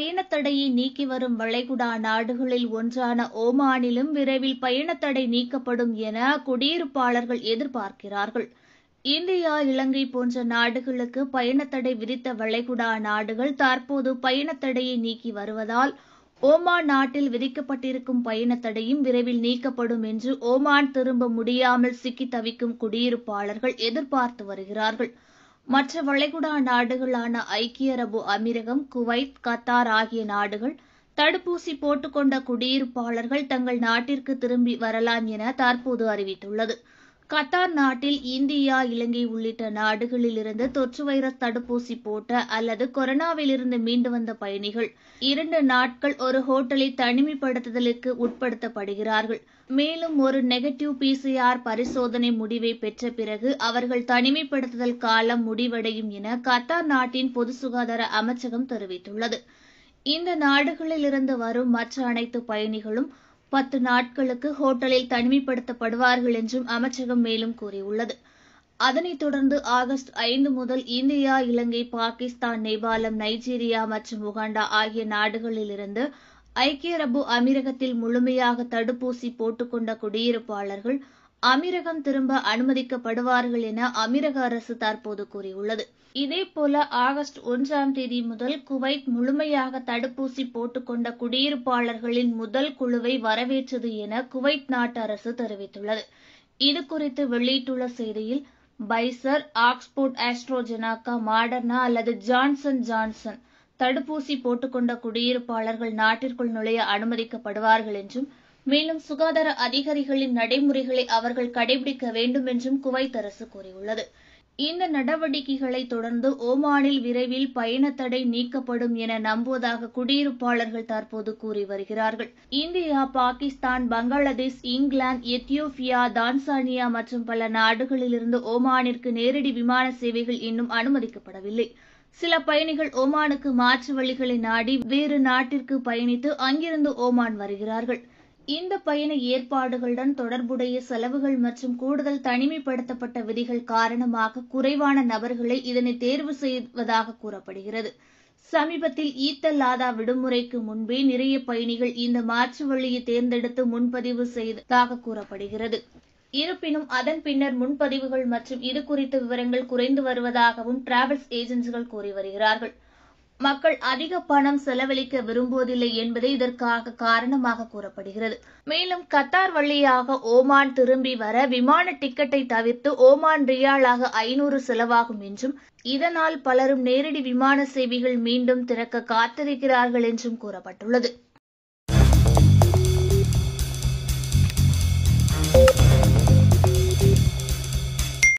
பயணத் தடையை நீக்கி வரும் வளைகுடா நாடுகளில் ஒன்றான ஓமானிலும் விரைவில் பயணத் தடை நீக்கப்படும் என குடியிருப்பாளர்கள் எதிர்பார்க்கிறார்கள் இந்தியா இலங்கை போன்ற நாடுகளுக்கு பயணத் தடை விதித்த வளைகுடா நாடுகள் தற்போது பயணத் தடையை நீக்கி வருவதால் ஓமான் நாட்டில் விதிக்கப்பட்டிருக்கும் பயணத் தடையும் விரைவில் நீக்கப்படும் என்று ஓமான் திரும்ப முடியாமல் சிக்கி தவிக்கும் குடியிருப்பாளர்கள் எதிர்பார்த்து வருகிறார்கள் மற்ற வளைகுடா நாடுகளான ஐக்கிய அரபு அமீரகம் குவைத் கத்தார் ஆகிய நாடுகள் தடுப்பூசி போட்டுக்கொண்ட குடியிருப்பாளர்கள் தங்கள் நாட்டிற்கு திரும்பி வரலாம் என தற்போது அறிவித்துள்ளது கத்தார் நாட்டில் இந்தியா இலங்கை உள்ளிட்ட நாடுகளிலிருந்து தொற்று வைரஸ் தடுப்பூசி போட்ட அல்லது கொரோனாவிலிருந்து மீண்டு வந்த பயணிகள் இரண்டு நாட்கள் ஒரு ஹோட்டலில் தனிமைப்படுத்துதலுக்கு உட்படுத்தப்படுகிறார்கள் மேலும் ஒரு நெகட்டிவ் பிசிஆர் பரிசோதனை முடிவை பெற்ற பிறகு அவர்கள் தனிமைப்படுத்துதல் காலம் முடிவடையும் என கத்தார் நாட்டின் பொது சுகாதார அமைச்சகம் தெரிவித்துள்ளது இந்த நாடுகளிலிருந்து வரும் மற்ற அனைத்து பயணிகளும் பத்து நாட்களுக்கு ஹோட்டலில் தனிமைப்படுத்தப்படுவார்கள் என்றும் அமைச்சகம் மேலும் கூறியுள்ளது அதனைத் தொடர்ந்து ஆகஸ்ட் ஐந்து முதல் இந்தியா இலங்கை பாகிஸ்தான் நேபாளம் நைஜீரியா மற்றும் உகாண்டா ஆகிய நாடுகளிலிருந்து ஐக்கிய அரபு அமீரகத்தில் முழுமையாக தடுப்பூசி போட்டுக்கொண்ட குடியிருப்பாளர்கள் அமீரகம் திரும்ப அனுமதிக்கப்படுவார்கள் என அமீரக அரசு தற்போது கூறியுள்ளது இதேபோல ஆகஸ்ட் ஒன்றாம் தேதி முதல் குவைத் முழுமையாக தடுப்பூசி போட்டுக்கொண்ட குடியிருப்பாளர்களின் முதல் குழுவை வரவேற்றது என குவைத் நாட்டு அரசு தெரிவித்துள்ளது இது குறித்து வெளியிட்டுள்ள செய்தியில் பைசர் ஆக்ஸ்போர்ட் ஆஸ்ட்ரோஜெனாக்கா மாடர்னா அல்லது ஜான்சன் ஜான்சன் தடுப்பூசி போட்டுக்கொண்ட குடியிருப்பாளர்கள் நாட்டிற்குள் நுழைய அனுமதிக்கப்படுவார்கள் என்றும் மேலும் சுகாதார அதிகாரிகளின் நடைமுறைகளை அவர்கள் கடைபிடிக்க வேண்டும் என்றும் குவைத் அரசு கூறியுள்ளது இந்த நடவடிக்கைகளை தொடர்ந்து ஒமானில் விரைவில் பயண தடை நீக்கப்படும் என நம்புவதாக குடியிருப்பாளர்கள் தற்போது கூறி வருகிறார்கள் India Pakistan Bangladesh England Ethiopia Tanzania மற்றும் பல நாடுகளிலிருந்து ஓமானிற்கு நேரடி விமான சேவைகள் இன்னும் அனுமதிக்கப்படவில்லை சில பயணிகள் ஓமானுக்கு மாற்று வழிகளை நாடி வேறு நாட்டிற்கு பயணித்து அங்கிருந்து ஓமான் வருகிறார்கள் இந்த பயண ஏற்பாடுகளுடன் தொடர்புடைய செலவுகள் மற்றும் கூடுதல் தனிமைப்படுத்தப்பட்ட விதிகள் காரணமாக குறைவான நபர்களை இதனை தேர்வு செய்வதாக கூறப்படுகிறது சமீபத்தில் ஈத்தல்லாதா விடுமுறைக்கு முன்பே நிறைய பயணிகள் இந்த மாற்று வழியை தேர்ந்தெடுத்து முன்பதிவு செய்ததாக கூறப்படுகிறது இருப்பினும் அதன் பின்னர் முன்பதிவுகள் மற்றும் இது குறித்த விவரங்கள் குறைந்து வருவதாகவும் டிராவல்ஸ் ஏஜென்சிகள் கூறி வருகிறார்கள் மக்கள் அதிக பணம் செலவழிக்க விரும்புவதில்லை என்பதே இதற்காக காரணமாக கூறப்படுகிறது மேலும் கத்தார் வழியாக ஓமான் திரும்பி வர விமான டிக்கெட்டை தவிர்த்து ஓமான் ரியாலாக ஐநூறு செலவாகும் என்றும் இதனால் பலரும் நேரடி விமான சேவைகள் மீண்டும் திறக்க காத்திருக்கிறார்கள் என்றும் கூறப்பட்டுள்ளது